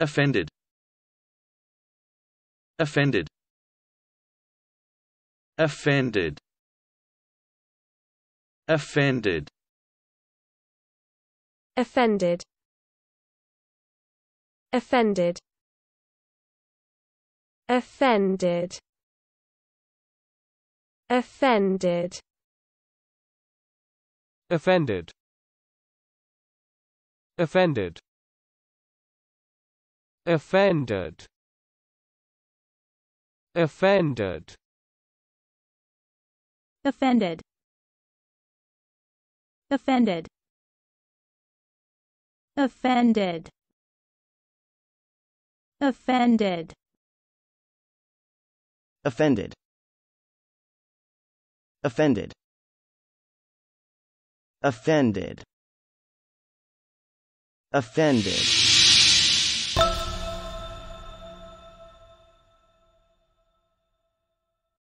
offended offended offended offended offended offended offended offended offended offended offended offended offended offended offended offended offended offended offended offended